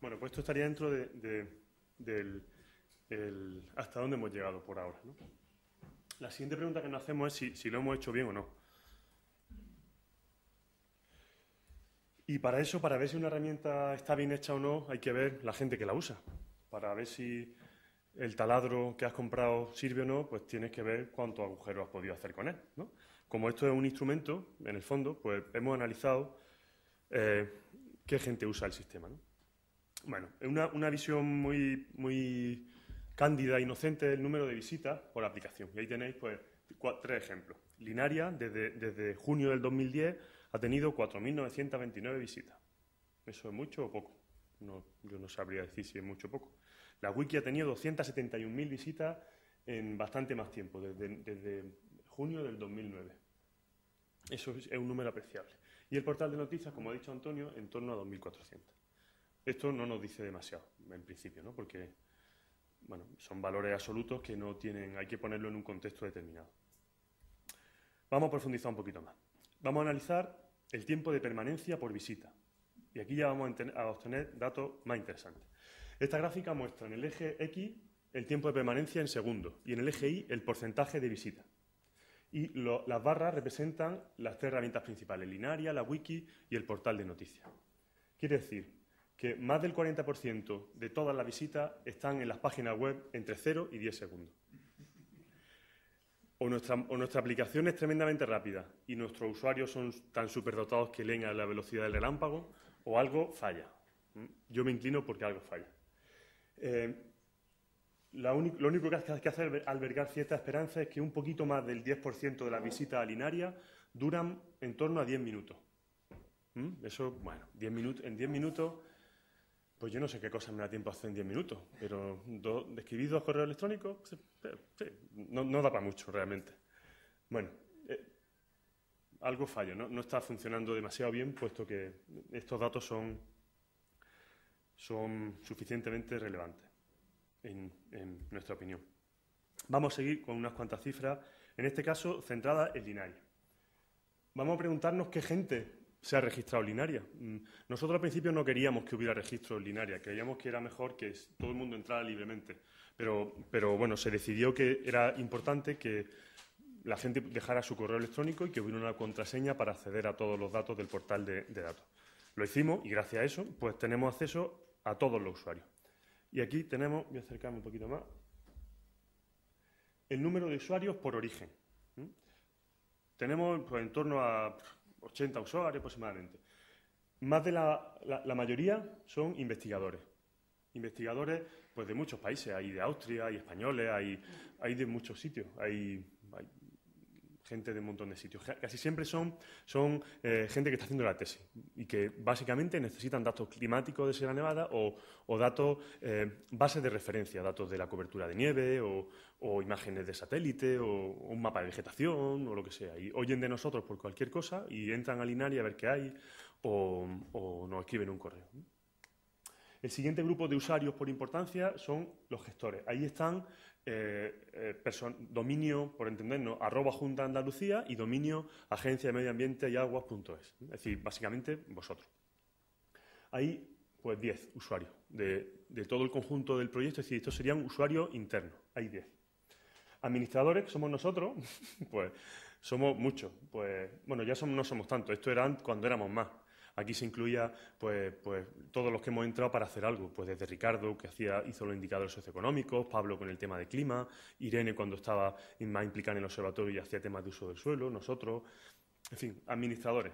Bueno, pues esto estaría dentro de, del hasta dónde hemos llegado por ahora. La siguiente pregunta que nos hacemos es si, lo hemos hecho bien o no. Y para eso, para ver si una herramienta está bien hecha o no, hay que ver la gente que la usa. Para ver si el taladro que has comprado sirve o no, pues tienes que ver cuántos agujeros has podido hacer con él. Como esto es un instrumento, en el fondo, pues hemos analizado eh, qué gente usa el sistema. ¿no? bueno, una, una visión muy, muy cándida, inocente del número de visitas por aplicación. Y ahí tenéis pues, tres ejemplos. Linaria, desde, junio del 2010, ha tenido 4.929 visitas. ¿Eso es mucho o poco? yo no sabría decir si es mucho o poco. La wiki ha tenido 271.000 visitas en bastante más tiempo, desde, desde, junio del 2009. Eso es un número apreciable. Y el portal de noticias, como ha dicho Antonio, en torno a 2.400. Esto no nos dice demasiado, en principio, ¿no? Porque bueno, son valores absolutos que no tienen, hay que ponerlo en un contexto determinado. Vamos a profundizar un poquito más. Vamos a analizar el tiempo de permanencia por visita. Y aquí ya vamos a obtener datos más interesantes. Esta gráfica muestra en el eje X el tiempo de permanencia en segundos y en el eje Y el porcentaje de visita. Y las barras representan las tres herramientas principales, Linaria, la wiki y el portal de noticias. Quiere decir que más del 40% de todas las visitas están en las páginas web entre 0 y 10 segundos. O nuestra, aplicación es tremendamente rápida y nuestros usuarios son tan superdotados que leen a la velocidad del relámpago, o algo falla. ¿Mm? Yo me inclino porque algo falla. Eh, lo único que hay que hacer albergar cierta esperanza es que un poquito más del 10% de las visitas alinaria duran en torno a 10 minutos. ¿Mm? Eso, bueno, 10 minutos, en 10 minutos pues yo no sé qué cosa me da tiempo hacer en 10 minutos, pero escribir dos correos electrónicos no, da para mucho realmente. Bueno, eh, algo fallo, ¿no? está funcionando demasiado bien, puesto que estos datos son, suficientemente relevantes, en, nuestra opinión. Vamos a seguir con unas cuantas cifras, en este caso centradas en Linares. Vamos a preguntarnos qué gente se ha registrado Linaria. Mm, nosotros al principio no queríamos que hubiera registro en Linaria, creíamos que era mejor que todo el mundo entrara libremente. Pero, pero bueno, se decidió que era importante que la gente dejara su correo electrónico y que hubiera una contraseña para acceder a todos los datos del portal de, datos. Lo hicimos y gracias a eso pues tenemos acceso a todos los usuarios. Y aquí tenemos, voy a acercarme un poquito más, el número de usuarios por origen. Tenemos pues, en torno a 80 usuarios aproximadamente. Más de la, mayoría son investigadores. Investigadores pues, de muchos países, hay de Austria, hay españoles, hay, hay de muchos sitios. hay gente de un montón de sitios. Casi siempre son, son eh, gente que está haciendo la tesis y que básicamente necesitan datos climáticos de Sierra Nevada o, datos, eh, bases de referencia, datos de la cobertura de nieve o, imágenes de satélite o, un mapa de vegetación o lo que sea. Y oyen de nosotros por cualquier cosa y entran al INARI a ver qué hay o, nos escriben un correo. El siguiente grupo de usuarios por importancia son los gestores. Ahí están eh, eh, dominio, por entendernos, arroba Junta y dominio agencia de medio ambiente y aguas.es. Es decir, básicamente vosotros. Hay pues 10 usuarios de, todo el conjunto del proyecto, es decir, estos serían usuarios internos, hay 10. Administradores, que somos nosotros, pues somos muchos, pues bueno, ya somos, no somos tantos, esto era cuando éramos más, Aquí se incluía pues, pues, todos los que hemos entrado para hacer algo, pues desde Ricardo, que hacía, hizo los indicadores socioeconómicos, Pablo con el tema de clima, Irene cuando estaba más implicada en el observatorio y hacía temas de uso del suelo, nosotros, en fin, administradores.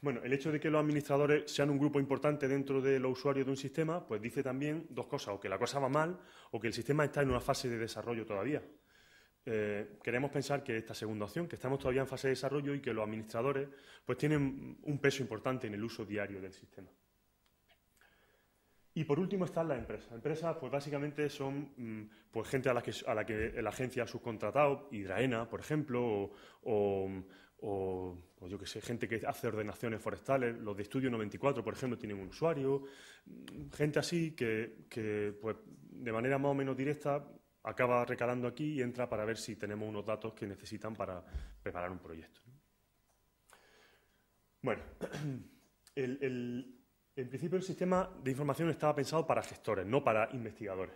Bueno, el hecho de que los administradores sean un grupo importante dentro de los usuarios de un sistema, pues dice también dos cosas, o que la cosa va mal, o que el sistema está en una fase de desarrollo todavía, eh, queremos pensar que esta segunda opción, que estamos todavía en fase de desarrollo y que los administradores pues tienen un peso importante en el uso diario del sistema. Y por último están las empresas. Empresas, pues básicamente son mm, pues, gente a la, que, la agencia ha subcontratado, Hidraena, por ejemplo, o, pues, yo que sé, gente que hace ordenaciones forestales, los de Estudio 94, por ejemplo, tienen un usuario, mm, gente así que, pues, de manera más o menos directa acaba recalando aquí y entra para ver si tenemos unos datos que necesitan para preparar un proyecto. Bueno, en principio el sistema de información estaba pensado para gestores, no para investigadores.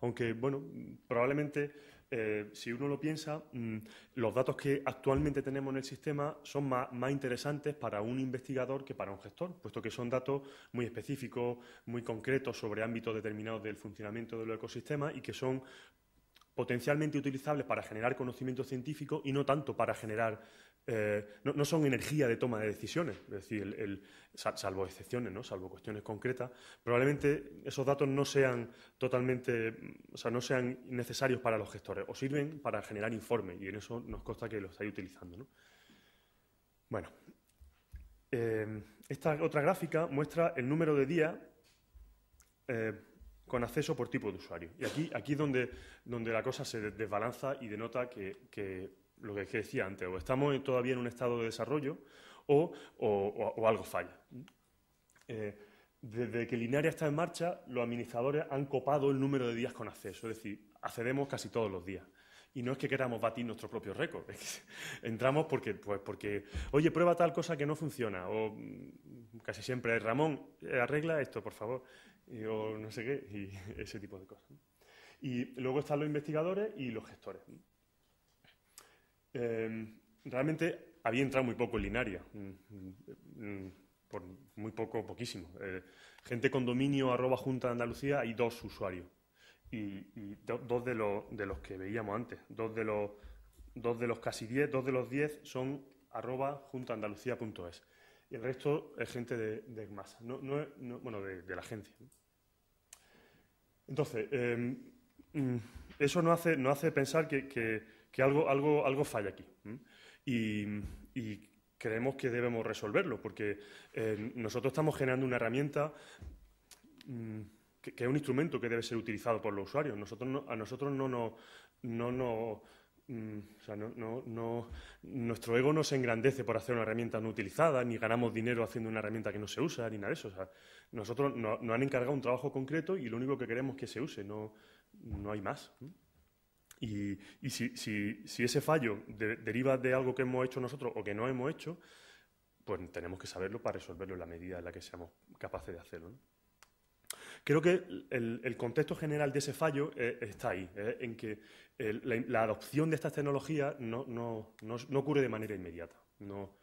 Aunque, bueno, probablemente eh, si uno lo piensa, mm, los datos que actualmente tenemos en el sistema son más, más, interesantes para un investigador que para un gestor, puesto que son datos muy específicos, muy concretos sobre ámbitos determinados del funcionamiento de los ecosistemas y que son potencialmente utilizables para generar conocimiento científico y no tanto para generar eh, no, son energía de toma de decisiones, es decir, el, salvo excepciones, ¿no? salvo cuestiones concretas, probablemente esos datos no sean totalmente, o sea, no sean necesarios para los gestores, o sirven para generar informes, y en eso nos consta que lo estáis utilizando. Bueno, eh, esta otra gráfica muestra el número de días eh, con acceso por tipo de usuario. Y aquí, aquí es donde, donde la cosa se desbalanza y denota que lo que decía antes, o estamos todavía en un estado de desarrollo o, algo falla. Eh, desde que Linaria está en marcha, los administradores han copado el número de días con acceso, es decir, accedemos casi todos los días. Y no es que queramos batir nuestro propio récord, entramos porque, pues, porque, oye, prueba tal cosa que no funciona, o mm, casi siempre, Ramón, eh, arregla esto, por favor, o no sé qué, y ese tipo de cosas. Y luego están los investigadores y los gestores. Em, realmente había entrado muy poco en Linaria, mm, mm, mm, por muy poco, poquísimo. Eh, gente con dominio arroba Junta Andalucía hay dos usuarios y, dos de, los que veíamos antes, dos de los, dos de los casi diez, dos de los diez son arroba juntaandalucía.es y el resto es gente de, masa, bueno, de, la agencia. Entonces, em, eso nos hace, no hace pensar que que algo, algo, falla aquí. Y, creemos que debemos resolverlo, porque eh, nosotros estamos generando una herramienta mm, que, es un instrumento que debe ser utilizado por los usuarios. Nosotros a nosotros no nos... Mm, nuestro ego no se engrandece por hacer una herramienta no utilizada, ni ganamos dinero haciendo una herramienta que no se usa, ni nada de eso. nosotros nos han encargado un trabajo concreto y lo único que queremos es que se use, no hay más. Y, si, ese fallo deriva de algo que hemos hecho nosotros o que no hemos hecho, pues tenemos que saberlo para resolverlo en la medida en la que seamos capaces de hacerlo. Creo que el, contexto general de ese fallo eh, está ahí, eh, en que la, adopción de estas tecnologías no, no, no ocurre de manera inmediata. No,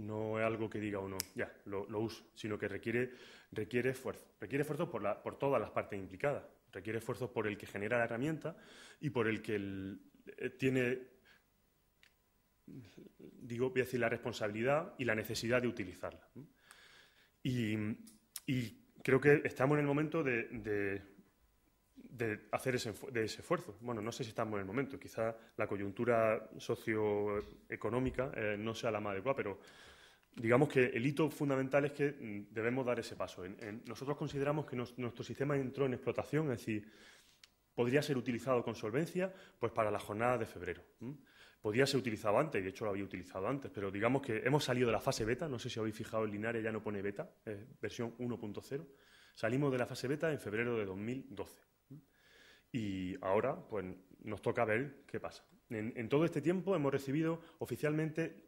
no es algo que diga uno, ya, lo, uso, sino que requiere, requiere esfuerzo. Requiere esfuerzo por, la, por todas las partes implicadas. Requiere esfuerzo por el que genera la herramienta y por el que eh, tiene, digo, voy decir, la responsabilidad y la necesidad de utilizarla. Y, creo que estamos en el momento de, de, hacer ese, esfuerzo. Bueno, no sé si estamos en el momento, quizá la coyuntura socioeconómica eh, no sea la más adecuada, pero digamos que el hito fundamental es que mm, debemos dar ese paso. nosotros consideramos que nuestro sistema entró en explotación, es decir, podría ser utilizado con solvencia pues para la jornada de febrero. Podría ser utilizado antes, y de hecho lo había utilizado antes, pero digamos que hemos salido de la fase beta, no sé si habéis fijado en Linares ya no pone beta, versión 1.0, salimos de la fase beta en febrero de 2012. Y ahora pues nos toca ver qué pasa. en todo este tiempo hemos recibido oficialmente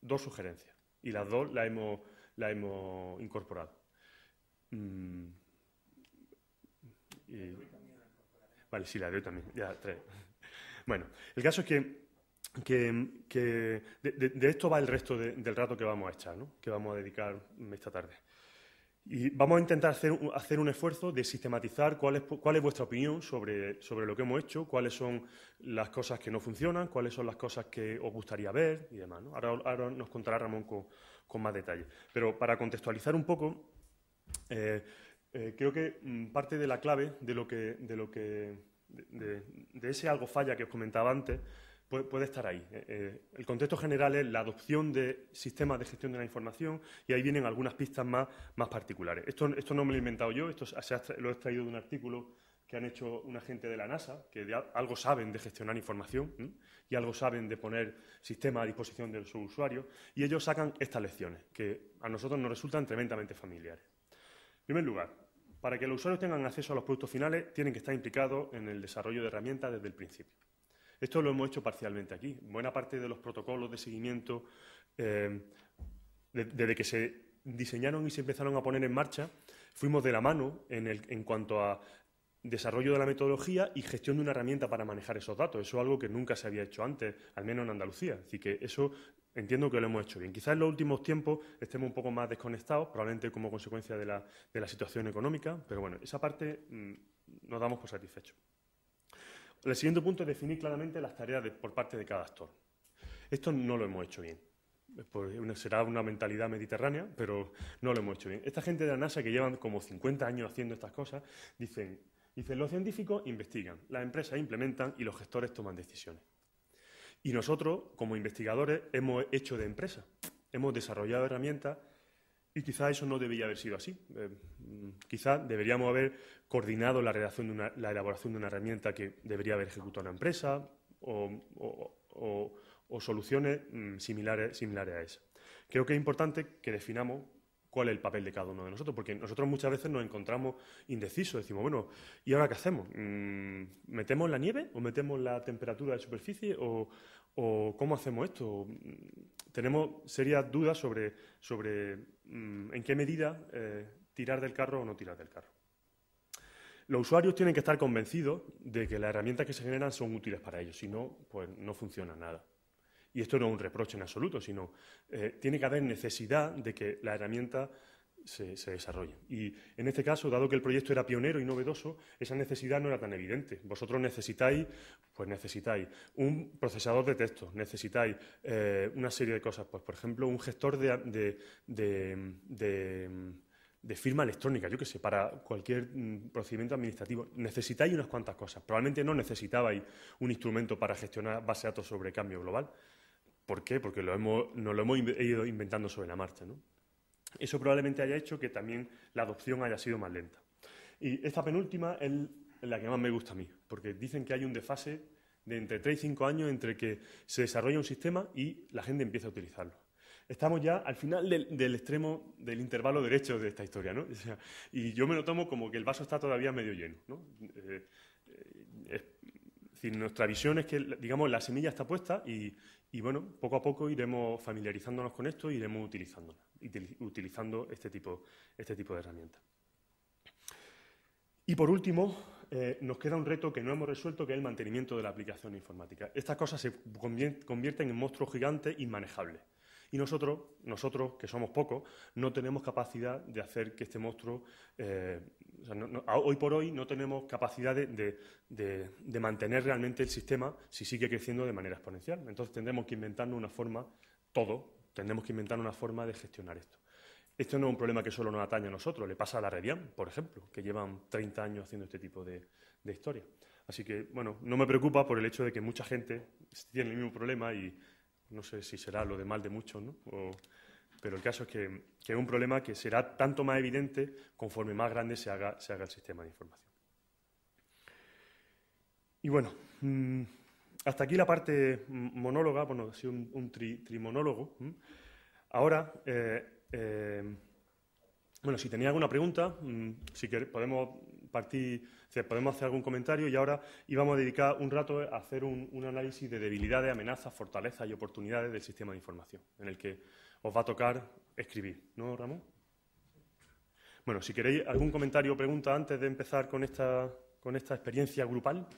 dos sugerencias. Y las dos las hemos, la hemos incorporado. Mm, vale, sí, la de también, ya tres. Bueno, el caso es que, de, esto va el resto del rato que vamos a echar, ¿no? que vamos a dedicar esta tarde. Y vamos a intentar hacer, un esfuerzo de sistematizar cuál es, vuestra opinión sobre, lo que hemos hecho, cuáles son las cosas que no funcionan, cuáles son las cosas que os gustaría ver y demás. Ahora, nos contará Ramón con, más detalle. Pero para contextualizar un poco, eh, eh, creo que mm, parte de la clave de, lo que, de, lo que, de ese algo falla que os comentaba antes puede, estar ahí. Eh, eh, el contexto general es la adopción de sistemas de gestión de la información y ahí vienen algunas pistas más, más particulares. Esto, esto no me lo he inventado yo, esto lo he extraído de un artículo que han hecho una gente de la NASA, que algo saben de gestionar información y algo saben de poner sistemas a disposición de sus usuario y ellos sacan estas lecciones, que a nosotros nos resultan tremendamente familiares. En primer lugar, para que los usuarios tengan acceso a los productos finales, tienen que estar implicados en el desarrollo de herramientas desde el principio. Esto lo hemos hecho parcialmente aquí. Buena parte de los protocolos de seguimiento, eh, desde que se diseñaron y se empezaron a poner en marcha, fuimos de la mano en, cuanto a desarrollo de la metodología y gestión de una herramienta para manejar esos datos. Eso es algo que nunca se había hecho antes, al menos en Andalucía. Así que eso entiendo que lo hemos hecho bien. Quizás en los últimos tiempos estemos un poco más desconectados, probablemente como consecuencia de la, situación económica, pero bueno, esa parte mm, nos damos por satisfechos. El siguiente punto es definir claramente las tareas por parte de cada actor. Esto no lo hemos hecho bien. será una mentalidad mediterránea, pero no lo hemos hecho bien. Esta gente de la NASA que llevan como 50 años haciendo estas cosas, dicen, dicen los científicos investigan, las empresas implementan y los gestores toman decisiones. Y nosotros, como investigadores, hemos hecho de empresa. Hemos desarrollado herramientas y quizá eso no debería haber sido así. Eh, mm, quizá deberíamos haber coordinado la, de elaboración de una herramienta que debería haber ejecutado una empresa o, soluciones mm, similares, similares a esa. Creo que es importante que definamos cuál es el papel de cada uno de nosotros, porque nosotros muchas veces nos encontramos indecisos, decimos, bueno, ¿y ahora qué hacemos? Mm, ¿Metemos la nieve o metemos la temperatura de superficie o, cómo hacemos esto? Tenemos serias dudas sobre, sobre Mm, en qué medida eh, tirar del carro o no tirar del carro. Los usuarios tienen que estar convencidos de que las herramientas que se generan son útiles para ellos, si no, pues no funciona nada. Y esto no es un reproche en absoluto, sino eh, tiene que haber necesidad de que la herramienta se, desarrolla. Y en este caso, dado que el proyecto era pionero y novedoso, esa necesidad no era tan evidente. Vosotros necesitáis, pues necesitáis un procesador de texto, necesitáis eh, una serie de cosas, pues por ejemplo, un gestor de, firma electrónica, yo que sé, para cualquier mm, procedimiento administrativo. Necesitáis unas cuantas cosas. Probablemente no necesitabais un instrumento para gestionar base de datos sobre cambio global. ¿Por qué? Porque lo nos lo hemos ido inventando sobre la marcha. ¿no? Eso probablemente haya hecho que también la adopción haya sido más lenta. Y esta penúltima es la que más me gusta a mí, porque dicen que hay un desfase de entre 3 y 5 años entre que se desarrolla un sistema y la gente empieza a utilizarlo. Estamos ya al final del, extremo del intervalo derecho de esta historia, ¿no? y yo me lo tomo como que el vaso está todavía medio lleno, ¿no? Eh, eh, nuestra visión es que, digamos, la semilla está puesta y, bueno, poco a poco iremos familiarizándonos con esto e iremos utilizándola utilizando este tipo, este tipo de herramientas. Y por último, eh, nos queda un reto que no hemos resuelto, que es el mantenimiento de la aplicación informática. Estas cosas se convierten en monstruos gigantes inmanejables. Y nosotros, nosotros que somos pocos, no tenemos capacidad de hacer que este monstruo, eh, hoy por hoy no tenemos capacidad de, de, mantener realmente el sistema si sigue creciendo de manera exponencial. Entonces tendremos que inventarnos una forma, todo, Tendremos que inventar una forma de gestionar esto. Esto no es un problema que solo nos atañe a nosotros, le pasa a la Redian, por ejemplo, que llevan 30 años haciendo este tipo de, de historia. Así que, bueno, no me preocupa por el hecho de que mucha gente tiene el mismo problema y no sé si será lo de mal de muchos, ¿no? pero el caso es que, es un problema que será tanto más evidente conforme más grande se haga, el sistema de información. Y bueno, mm, hasta aquí la parte monóloga, bueno, soy un, un trimonólogo. Ahora, eh, eh, bueno, si tenéis alguna pregunta, mm, si podemos partir, podemos hacer algún comentario y ahora íbamos a dedicar un rato a hacer un, análisis de debilidades, amenazas, fortalezas y oportunidades del sistema de información, en el que os va a tocar escribir, ¿no, Ramón? Bueno, si queréis algún comentario o pregunta antes de empezar con esta, con esta experiencia grupal.